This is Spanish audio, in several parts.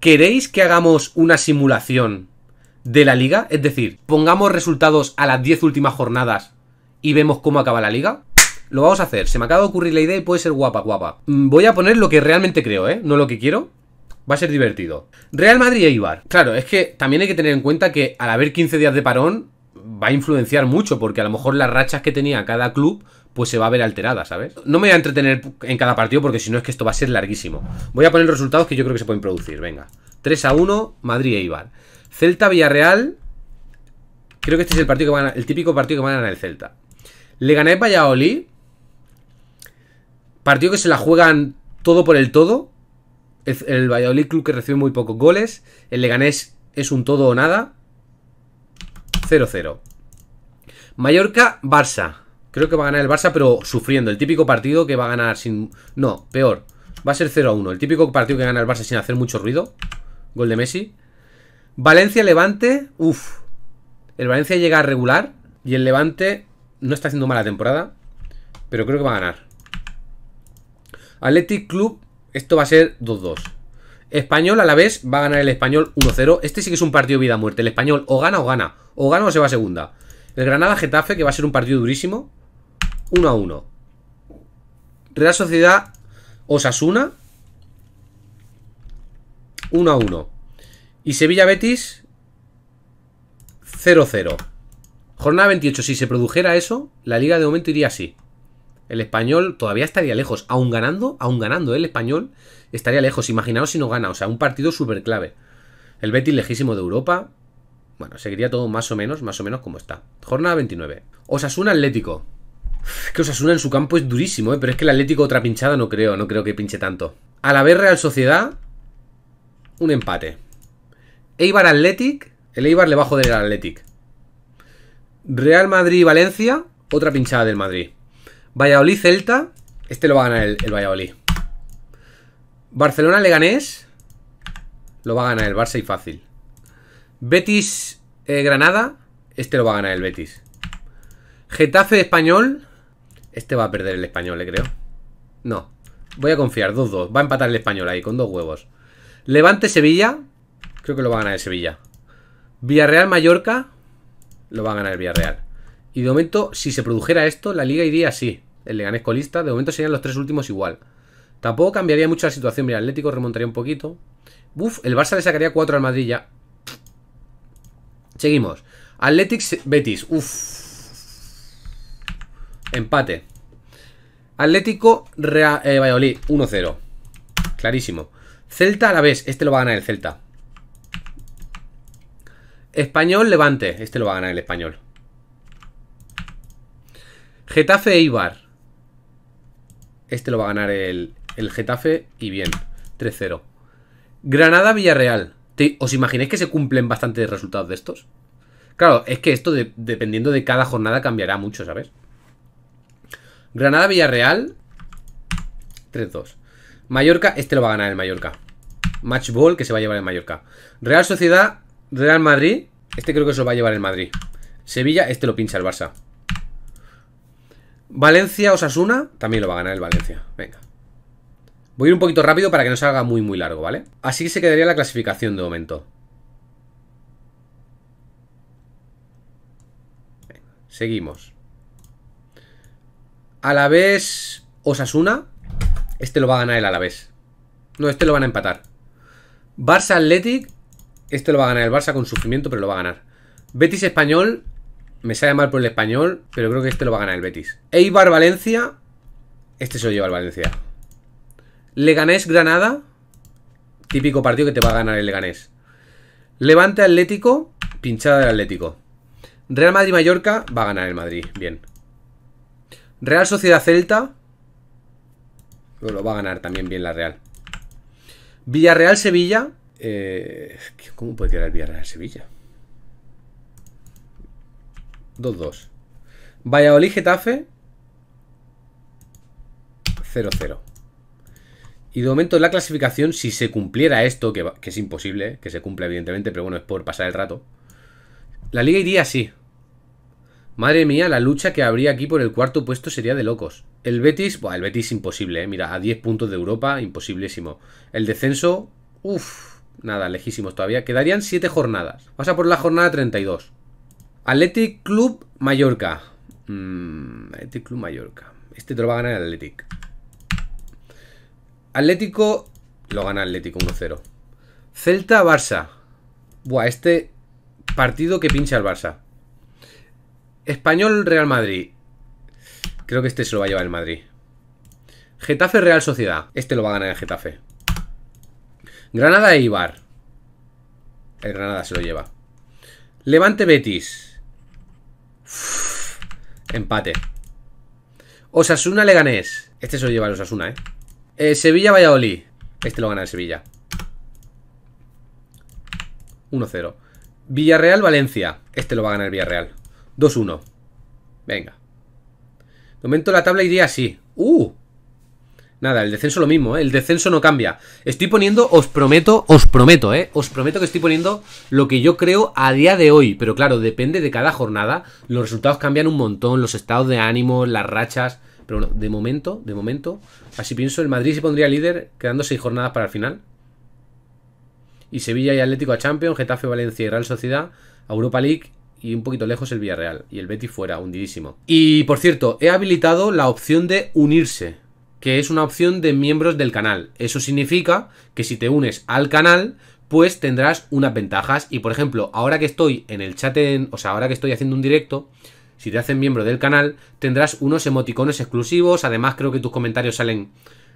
¿Queréis que hagamos una simulación de la liga? Es decir, pongamos resultados a las 10 últimas jornadas y vemos cómo acaba la liga. Lo vamos a hacer. Se me acaba de ocurrir la idea y puede ser guapa, guapa. Mm, voy a poner lo que realmente creo, ¿eh? No lo que quiero. Va a ser divertido. Real Madrid e Ibar. Claro, es que también hay que tener en cuenta que al haber 15 días de parón va a influenciar mucho porque a lo mejor las rachas que tenía cada club pues se va a ver alterada, ¿sabes? No me voy a entretener en cada partido porque si no es que esto va a ser larguísimo. Voy a poner resultados que yo creo que se pueden producir, venga. 3 a 1, Madrid e Ibar. Celta Villarreal. Creo que este es el partido que van a, el típico partido que van a ganar el Celta. leganés Valladolid. Partido que se la juegan todo por el todo. El, el, Valladolid Club que recibe muy pocos goles. El Leganés es un todo o nada. 0-0. Mallorca, Barça. Creo que va a ganar el Barça, pero sufriendo. El típico partido que va a ganar sin... No, peor. Va a ser 0-1. El típico partido que gana el Barça sin hacer mucho ruido. Gol de Messi. Valencia-Levante. Uf. El Valencia llega a regular. Y el Levante no está haciendo mala temporada. Pero creo que va a ganar. Athletic Club. Esto va a ser 2-2. Español a la vez va a ganar el Español 1-0. Este sí que es un partido vida-muerte. El Español o gana o gana. O gana o se va a segunda. El Granada-Getafe, que va a ser un partido durísimo. 1 a 1. Real Sociedad Osasuna 1 a 1. Y Sevilla Betis 0 0. Jornada 28, si se produjera eso, la liga de momento iría así. El español todavía estaría lejos, aún ganando, aún ganando el español estaría lejos. Imaginaos si no gana, o sea, un partido súper clave. El Betis lejísimo de Europa. Bueno, seguiría todo más o menos, más o menos como está. Jornada 29. Osasuna Atlético que Osasuna en su campo es durísimo, ¿eh? pero es que el Atlético otra pinchada no creo, no creo que pinche tanto. A la vez Real Sociedad, un empate. Eibar Athletic, el Eibar le va a joder al Real Madrid-Valencia, otra pinchada del Madrid. Valladolid-Celta, este lo va a ganar el, Valladolid. Barcelona-Leganés, lo va a ganar el Barça y fácil. Betis-Granada, eh, este lo va a ganar el Betis. Getafe-Español, este va a perder el español, le eh, creo. No. Voy a confiar, 2-2. Va a empatar el español ahí, con dos huevos. Levante Sevilla. Creo que lo va a ganar el Sevilla. Villarreal Mallorca. Lo va a ganar el Villarreal. Y de momento, si se produjera esto, la liga iría así. El Leganés colista. De momento serían los tres últimos igual. Tampoco cambiaría mucho la situación. Mira, Atlético remontaría un poquito. Uf, el Barça le sacaría cuatro al Madrid ya. Seguimos. Atlético Betis. Uf, Empate. Atlético Real, eh, Valladolid, 1-0. Clarísimo. Celta a la vez, este lo va a ganar el Celta. Español Levante, este lo va a ganar el español. Getafe ibar Este lo va a ganar el, Getafe y bien. 3-0. Granada Villarreal. ¿Os imagináis que se cumplen bastantes resultados de estos? Claro, es que esto dependiendo de cada jornada cambiará mucho, ¿sabes? Granada-Villarreal 3-2 Mallorca, este lo va a ganar el Mallorca Match ball que se va a llevar el Mallorca Real Sociedad, Real Madrid Este creo que se lo va a llevar el Madrid Sevilla, este lo pincha el Barça Valencia, Osasuna También lo va a ganar el Valencia, venga Voy a ir un poquito rápido para que no salga muy muy largo, ¿vale? Así que se quedaría la clasificación de momento Seguimos Alavés Osasuna. Este lo va a ganar el Alavés. No, este lo van a empatar. Barça Athletic. Este lo va a ganar el Barça con sufrimiento, pero lo va a ganar. Betis Español. Me sale mal por el español, pero creo que este lo va a ganar el Betis. Eibar Valencia. Este se lo lleva el Valencia. Leganés Granada. Típico partido que te va a ganar el Leganés. Levante Atlético. Pinchada del Atlético. Real Madrid Mallorca. Va a ganar el Madrid. Bien. Real Sociedad Celta. Bueno, pues lo va a ganar también bien la Real. Villarreal Sevilla. Eh, ¿Cómo puede quedar Villarreal Sevilla? 2-2. Valladolid Getafe. 0-0. Y de momento la clasificación, si se cumpliera esto, que, que es imposible, que se cumpla evidentemente, pero bueno, es por pasar el rato. La liga iría así. Madre mía, la lucha que habría aquí por el cuarto puesto sería de locos. El Betis, el Betis imposible, eh. mira, a 10 puntos de Europa, imposiblísimo. El descenso, uff, nada, lejísimos todavía. Quedarían 7 jornadas. Pasa por la jornada 32. Athletic Club Mallorca. Mm, Athletic Club Mallorca. Este te lo va a ganar el Athletic. Atlético, lo gana Atlético 1-0. Celta-Barça. Buah, este partido que pincha al Barça. Español Real Madrid. Creo que este se lo va a llevar el Madrid. Getafe Real Sociedad. Este lo va a ganar el Getafe. Granada e Ibar. El Granada se lo lleva. Levante Betis. empate. Osasuna Leganés. Este se lo lleva el Osasuna, ¿eh? eh Sevilla Valladolid. Este lo gana el Sevilla. 1-0. Villarreal Valencia. Este lo va a ganar el Villarreal. 2-1. Venga. De momento la tabla iría así. ¡Uh! Nada, el descenso lo mismo, ¿eh? El descenso no cambia. Estoy poniendo, os prometo, os prometo, ¿eh? Os prometo que estoy poniendo lo que yo creo a día de hoy. Pero claro, depende de cada jornada. Los resultados cambian un montón, los estados de ánimo, las rachas. Pero bueno, de momento, de momento, así pienso, el Madrid se pondría líder quedando seis jornadas para el final. Y Sevilla y Atlético a Champions, Getafe, Valencia y Real Sociedad a Europa League y un poquito lejos el Villarreal. Y el Betis fuera, hundidísimo. Y por cierto, he habilitado la opción de unirse, que es una opción de miembros del canal. Eso significa que si te unes al canal, pues tendrás unas ventajas. Y por ejemplo, ahora que estoy en el chat, en, o sea, ahora que estoy haciendo un directo, si te hacen miembro del canal, tendrás unos emoticones exclusivos. Además, creo que tus comentarios salen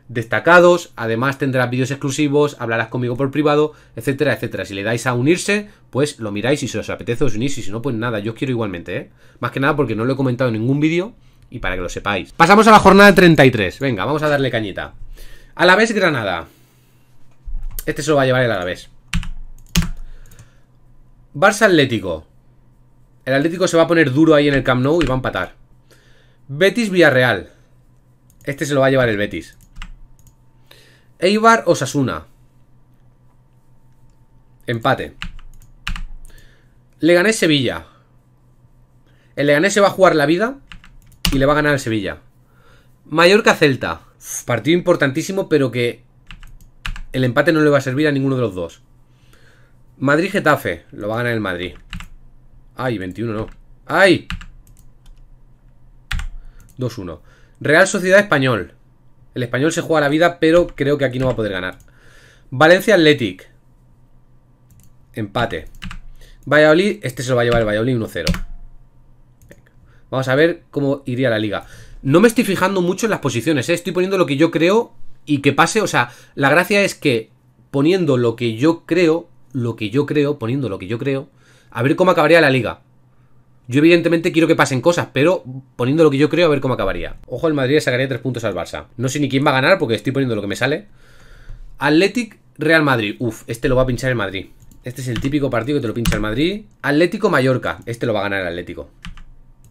destacados, además tendrás vídeos exclusivos, hablarás conmigo por privado, etcétera, etcétera. Si le dais a unirse, pues lo miráis y si os apetece os unís y si no, pues nada, yo os quiero igualmente, ¿eh? Más que nada porque no lo he comentado en ningún vídeo y para que lo sepáis. Pasamos a la jornada 33, venga, vamos a darle cañita. A Granada. Este se lo va a llevar el Alavés. Barça Atlético. El Atlético se va a poner duro ahí en el Camp Nou y va a empatar. Betis Villarreal. Este se lo va a llevar el Betis. Eibar Sasuna Empate. Leganés Sevilla. El Leganés se va a jugar la vida y le va a ganar el Sevilla. Mallorca Celta. Partido importantísimo, pero que el empate no le va a servir a ninguno de los dos. Madrid Getafe. Lo va a ganar el Madrid. Ay, 21 no. ¡Ay! 2-1. Real Sociedad Español. El español se juega la vida, pero creo que aquí no va a poder ganar. Valencia Athletic. Empate. Valladolid, este se lo va a llevar el Valladolid 1-0. Vamos a ver cómo iría la liga. No me estoy fijando mucho en las posiciones, ¿eh? estoy poniendo lo que yo creo y que pase. O sea, la gracia es que poniendo lo que yo creo, lo que yo creo, poniendo lo que yo creo, a ver cómo acabaría la liga. Yo evidentemente quiero que pasen cosas, pero poniendo lo que yo creo a ver cómo acabaría. Ojo, el Madrid sacaría tres puntos al Barça. No sé ni quién va a ganar porque estoy poniendo lo que me sale. Athletic Real Madrid. Uf, este lo va a pinchar el Madrid. Este es el típico partido que te lo pincha el Madrid. Atlético Mallorca. Este lo va a ganar el Atlético.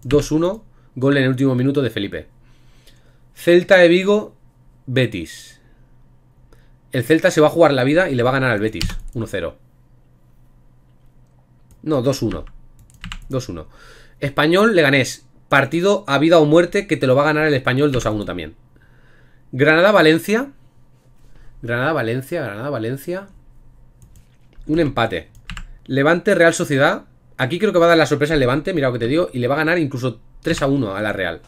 2-1. Gol en el último minuto de Felipe. Celta de Vigo. Betis. El Celta se va a jugar la vida y le va a ganar al Betis. 1-0. No, 2-1. 2-1. Español, Leganés. Partido a vida o muerte que te lo va a ganar el español 2-1 también. Granada, Valencia. Granada, Valencia, Granada, Valencia. Un empate. Levante, Real Sociedad. Aquí creo que va a dar la sorpresa el Levante, mira lo que te digo, y le va a ganar incluso 3 a 1 a la Real.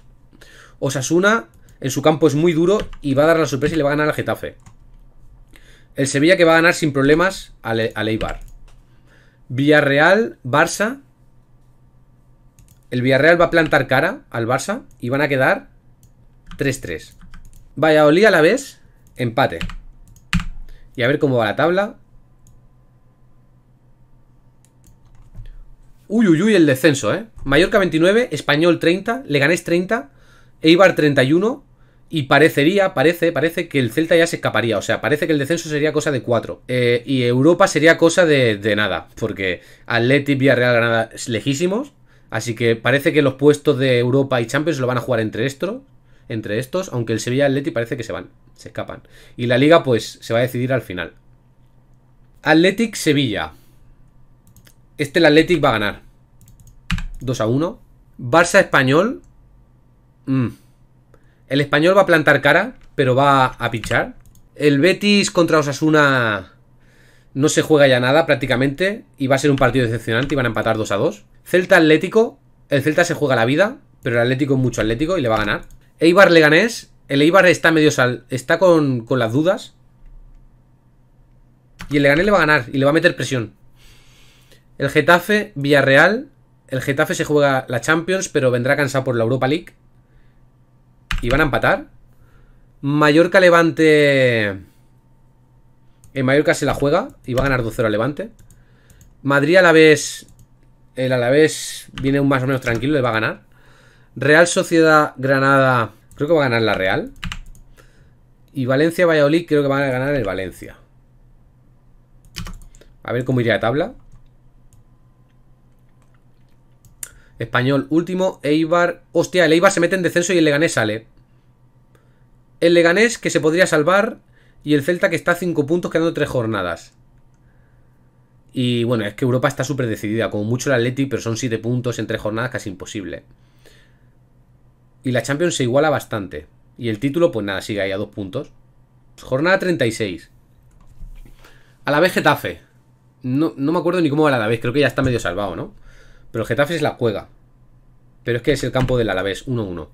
Osasuna en su campo es muy duro y va a dar la sorpresa y le va a ganar al Getafe. El Sevilla que va a ganar sin problemas al, al Eibar. Villarreal, Barça. El Villarreal va a plantar cara al Barça y van a quedar 3-3. Valladolid a la vez, empate. Y a ver cómo va la tabla. Uy, uy, uy, el descenso, ¿eh? Mallorca 29, Español 30, Leganés 30, Eibar 31. Y parecería, parece, parece que el Celta ya se escaparía. O sea, parece que el descenso sería cosa de 4. Eh, y Europa sería cosa de, de nada. Porque Atleti, Villarreal, Granada, lejísimos. Así que parece que los puestos de Europa y Champions lo van a jugar entre estos, entre estos, aunque el Sevilla y parece que se van, se escapan. Y la liga pues se va a decidir al final. Athletic Sevilla. Este el Athletic va a ganar. 2 a 1. Barça Español. Mm. El Español va a plantar cara, pero va a pinchar. El Betis contra Osasuna no se juega ya nada prácticamente y va a ser un partido decepcionante y van a empatar 2 a 2. Celta Atlético. El Celta se juega la vida, pero el Atlético es mucho Atlético y le va a ganar. Eibar Leganés. El Eibar está medio sal. Está con, las dudas. Y el Leganés le va a ganar y le va a meter presión. El Getafe, Villarreal. El Getafe se juega la Champions, pero vendrá cansado por la Europa League. Y van a empatar. Mallorca Levante. En Mallorca se la juega y va a ganar 2-0 Levante. Madrid a la vez el Alavés viene un más o menos tranquilo, le va a ganar. Real Sociedad Granada, creo que va a ganar la Real. Y Valencia Valladolid, creo que va a ganar el Valencia. A ver cómo iría la tabla. Español último, Eibar. Hostia, el Eibar se mete en descenso y el Leganés sale. El Leganés que se podría salvar y el Celta que está a 5 puntos quedando 3 jornadas. Y bueno, es que Europa está súper decidida, como mucho el Atleti, pero son 7 puntos en 3 jornadas, casi imposible. Y la Champions se iguala bastante. Y el título, pues nada, sigue ahí a 2 puntos. Jornada 36. A la vez Getafe. No, no me acuerdo ni cómo va el Alavés, creo que ya está medio salvado, ¿no? Pero el Getafe es la juega. Pero es que es el campo del Alavés, 1-1.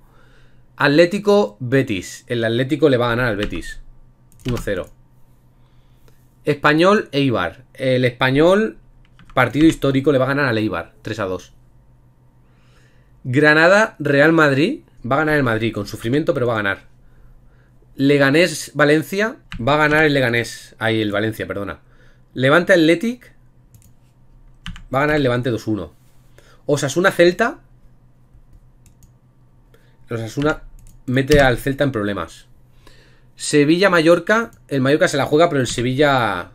Atlético Betis. El Atlético le va a ganar al Betis. 1-0. Español Eibar. El español, partido histórico, le va a ganar al Eibar. 3 a 2. Granada, Real Madrid. Va a ganar el Madrid, con sufrimiento, pero va a ganar. Leganés, Valencia. Va a ganar el Leganés. Ahí, el Valencia, perdona. Levante Athletic. Va a ganar el Levante 2-1. Osasuna Celta. Osasuna mete al Celta en problemas. Sevilla-Mallorca. El Mallorca se la juega, pero el Sevilla...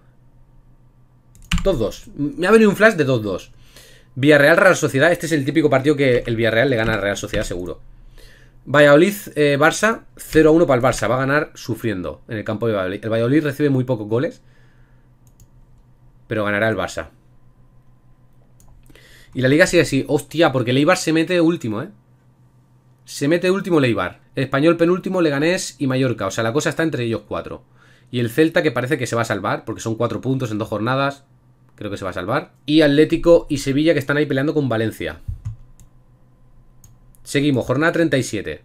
2-2. Me ha venido un flash de 2-2. Villarreal-Real Sociedad. Este es el típico partido que el Villarreal le gana a Real Sociedad, seguro. Valladolid-Barça. Eh, 0-1 para el Barça. Va a ganar sufriendo en el campo de Valladolid. El Valladolid recibe muy pocos goles. Pero ganará el Barça. Y la liga sigue así. Hostia, porque Leibar se mete último, ¿eh? Se mete último Leibar. Español penúltimo, Leganés y Mallorca. O sea, la cosa está entre ellos cuatro. Y el Celta que parece que se va a salvar, porque son cuatro puntos en dos jornadas. Creo que se va a salvar. Y Atlético y Sevilla que están ahí peleando con Valencia. Seguimos, jornada 37.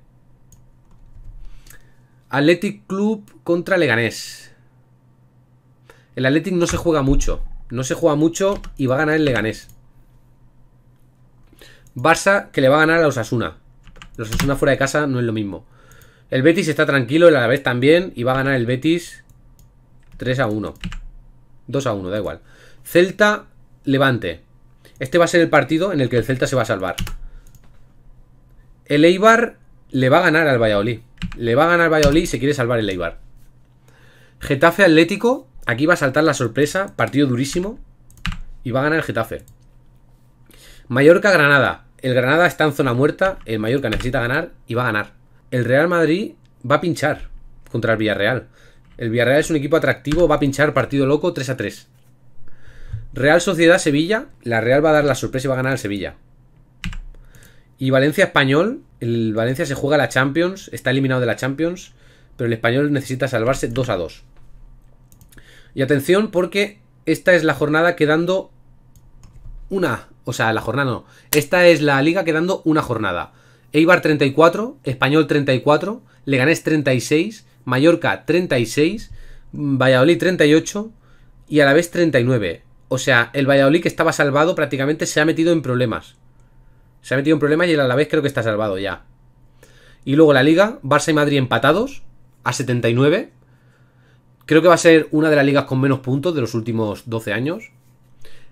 Atlético Club contra Leganés. El Atlético no se juega mucho. No se juega mucho y va a ganar el Leganés. Barça que le va a ganar a Osasuna. Los una fuera de casa no es lo mismo. El Betis está tranquilo, el Alavés también. Y va a ganar el Betis 3 a 1. 2 a 1, da igual. Celta, Levante. Este va a ser el partido en el que el Celta se va a salvar. El Eibar le va a ganar al Valladolid. Le va a ganar al Valladolid y se quiere salvar el Eibar. Getafe Atlético. Aquí va a saltar la sorpresa. Partido durísimo. Y va a ganar el Getafe. Mallorca Granada. El Granada está en zona muerta, el Mallorca necesita ganar y va a ganar. El Real Madrid va a pinchar contra el Villarreal. El Villarreal es un equipo atractivo, va a pinchar partido loco 3 a 3. Real Sociedad Sevilla, la Real va a dar la sorpresa y va a ganar el Sevilla. Y Valencia Español, el Valencia se juega la Champions, está eliminado de la Champions, pero el Español necesita salvarse 2 a 2. Y atención porque esta es la jornada quedando una, o sea, la jornada no. Esta es la liga quedando una jornada. Eibar 34, Español 34, Leganés 36, Mallorca 36, Valladolid 38 y Alavés 39. O sea, el Valladolid que estaba salvado prácticamente se ha metido en problemas. Se ha metido en problemas y el Alavés creo que está salvado ya. Y luego la Liga, Barça y Madrid empatados a 79. Creo que va a ser una de las ligas con menos puntos de los últimos 12 años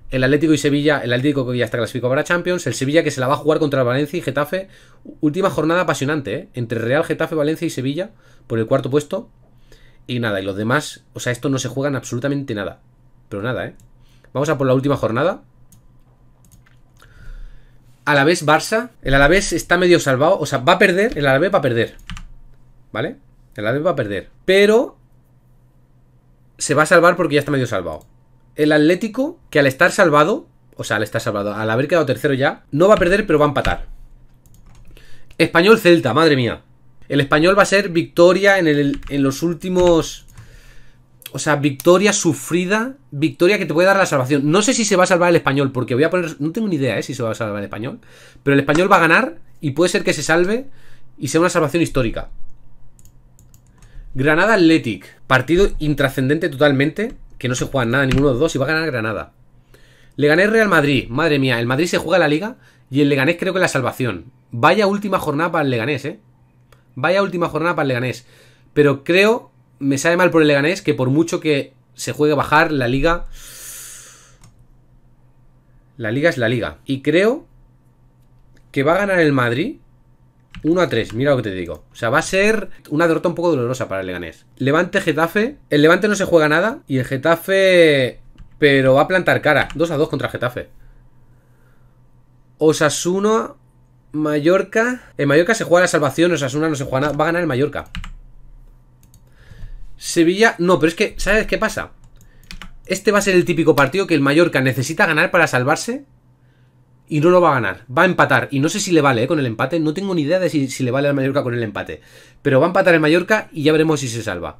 el Atlético y Sevilla, el Atlético que ya está clasificado para Champions, el Sevilla que se la va a jugar contra el Valencia y Getafe. Última jornada apasionante, ¿eh? Entre Real, Getafe, Valencia y Sevilla por el cuarto puesto. Y nada, y los demás, o sea, esto no se juegan absolutamente nada. Pero nada, ¿eh? Vamos a por la última jornada. Alavés Barça. El Alavés está medio salvado. O sea, va a perder. El Alavés va a perder. ¿Vale? El Alavés va a perder. Pero se va a salvar porque ya está medio salvado el Atlético, que al estar salvado, o sea, al estar salvado, al haber quedado tercero ya, no va a perder, pero va a empatar. Español Celta, madre mía. El español va a ser victoria en, los últimos... O sea, victoria sufrida, victoria que te puede dar la salvación. No sé si se va a salvar el español, porque voy a poner... No tengo ni idea, ¿eh? Si se va a salvar el español. Pero el español va a ganar y puede ser que se salve y sea una salvación histórica. Granada Athletic. Partido intrascendente totalmente que no se juega nada ninguno de los dos y va a ganar Granada. Leganés Real Madrid, madre mía, el Madrid se juega la liga y el Leganés creo que la salvación. Vaya última jornada para el Leganés, ¿eh? Vaya última jornada para el Leganés. Pero creo, me sale mal por el Leganés, que por mucho que se juegue bajar la liga... La liga es la liga. Y creo que va a ganar el Madrid 1 a 3, mira lo que te digo. O sea, va a ser una derrota un poco dolorosa para el Leganés. Levante Getafe. El Levante no se juega nada. Y el Getafe. Pero va a plantar cara. 2 a 2 contra Getafe. Osasuna. Mallorca. En Mallorca se juega la salvación. Osasuna no se juega nada. Va a ganar el Mallorca. Sevilla. No, pero es que. ¿Sabes qué pasa? Este va a ser el típico partido que el Mallorca necesita ganar para salvarse y no lo va a ganar. Va a empatar. Y no sé si le vale ¿eh? con el empate. No tengo ni idea de si, le vale al Mallorca con el empate. Pero va a empatar el Mallorca y ya veremos si se salva.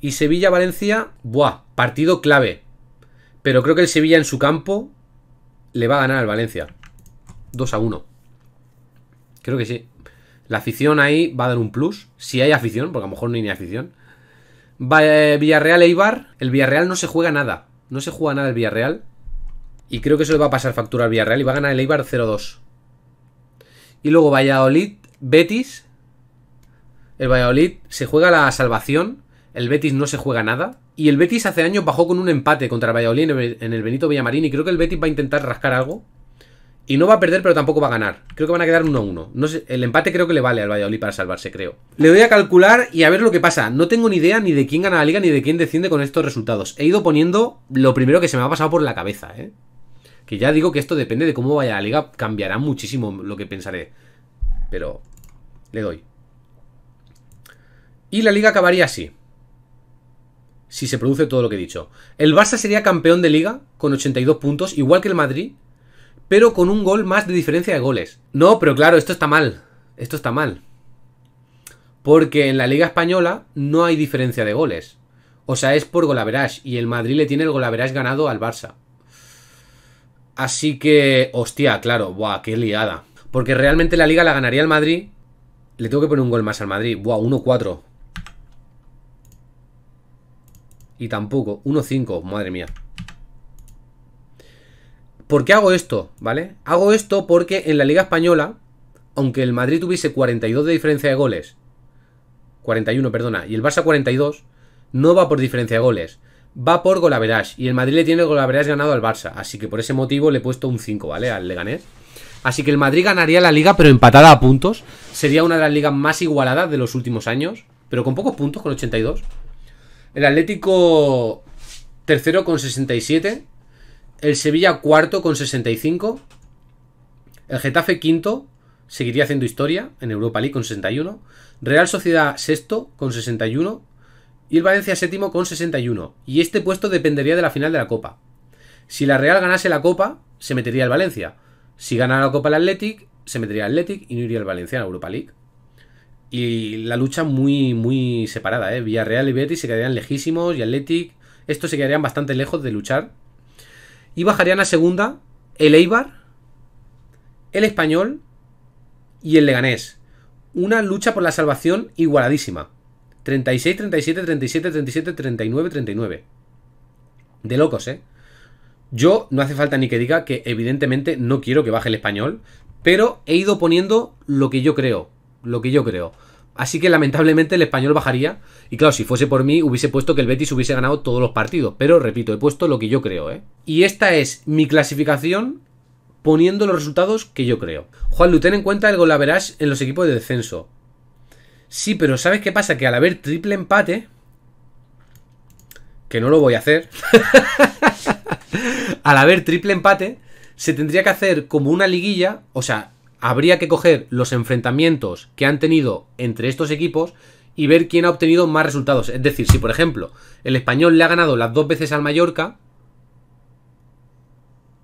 Y Sevilla-Valencia, buah, partido clave. Pero creo que el Sevilla en su campo le va a ganar al Valencia. 2 a 1. Creo que sí. La afición ahí va a dar un plus. Si hay afición, porque a lo mejor no hay ni afición. Eh, Villarreal-Eibar. El Villarreal no se juega nada. No se juega nada el Villarreal. Y creo que eso le va a pasar factura al Villarreal y va a ganar el Eibar 0-2. Y luego Valladolid, Betis. El Valladolid se juega la salvación. El Betis no se juega nada. Y el Betis hace años bajó con un empate contra el Valladolid en el Benito Villamarín. Y creo que el Betis va a intentar rascar algo. Y no va a perder, pero tampoco va a ganar. Creo que van a quedar 1-1. No el empate creo que le vale al Valladolid para salvarse, creo. Le doy a calcular y a ver lo que pasa. No tengo ni idea ni de quién gana la liga ni de quién desciende con estos resultados. He ido poniendo lo primero que se me ha pasado por la cabeza, ¿eh? Que ya digo que esto depende de cómo vaya la liga, cambiará muchísimo lo que pensaré. Pero le doy. Y la liga acabaría así. Si se produce todo lo que he dicho. El Barça sería campeón de liga con 82 puntos, igual que el Madrid, pero con un gol más de diferencia de goles. No, pero claro, esto está mal. Esto está mal. Porque en la Liga Española no hay diferencia de goles. O sea, es por golaverage y el Madrid le tiene el golaverage ganado al Barça. Así que, hostia, claro, buah, qué liada. Porque realmente la liga la ganaría el Madrid. Le tengo que poner un gol más al Madrid. Buah, 1-4. Y tampoco, 1-5, madre mía. ¿Por qué hago esto? ¿Vale? Hago esto porque en la Liga Española, aunque el Madrid tuviese 42 de diferencia de goles, 41, perdona, y el Barça 42, no va por diferencia de goles, va por Golaveras. Y el Madrid le tiene Golaveras ganado al Barça. Así que por ese motivo le he puesto un 5, ¿vale? Al Leganés. Así que el Madrid ganaría la liga, pero empatada a puntos. Sería una de las ligas más igualadas de los últimos años. Pero con pocos puntos, con 82. El Atlético tercero con 67. El Sevilla cuarto con 65. El Getafe quinto. Seguiría haciendo historia en Europa League con 61. Real Sociedad sexto con 61 y el Valencia séptimo con 61, y este puesto dependería de la final de la Copa. Si la Real ganase la Copa, se metería el Valencia. Si ganara la Copa el Athletic, se metería el Athletic y no iría el Valencia a la Europa League. Y la lucha muy, muy separada, ¿eh? Villarreal y Betis se quedarían lejísimos y Athletic, estos se quedarían bastante lejos de luchar. Y bajarían a segunda el Eibar, el Español y el Leganés. Una lucha por la salvación igualadísima. 36, 37, 37, 37, 39, 39. De locos, ¿eh? Yo no hace falta ni que diga que evidentemente no quiero que baje el español, pero he ido poniendo lo que yo creo, lo que yo creo. Así que lamentablemente el español bajaría. Y claro, si fuese por mí, hubiese puesto que el Betis hubiese ganado todos los partidos. Pero repito, he puesto lo que yo creo, ¿eh? Y esta es mi clasificación poniendo los resultados que yo creo. Juan, ten en cuenta el verás en los equipos de descenso. Sí, pero ¿sabes qué pasa? Que al haber triple empate... Que no lo voy a hacer. al haber triple empate, se tendría que hacer como una liguilla. O sea, habría que coger los enfrentamientos que han tenido entre estos equipos y ver quién ha obtenido más resultados. Es decir, si por ejemplo el español le ha ganado las dos veces al Mallorca,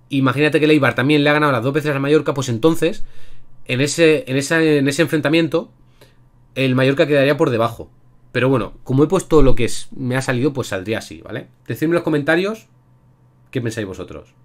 imagínate que el Eibar también le ha ganado las dos veces al Mallorca, pues entonces en ese, en en ese enfrentamiento el Mallorca quedaría por debajo. Pero bueno, como he puesto lo que es, me ha salido, pues saldría así, ¿vale? Decidme en los comentarios qué pensáis vosotros.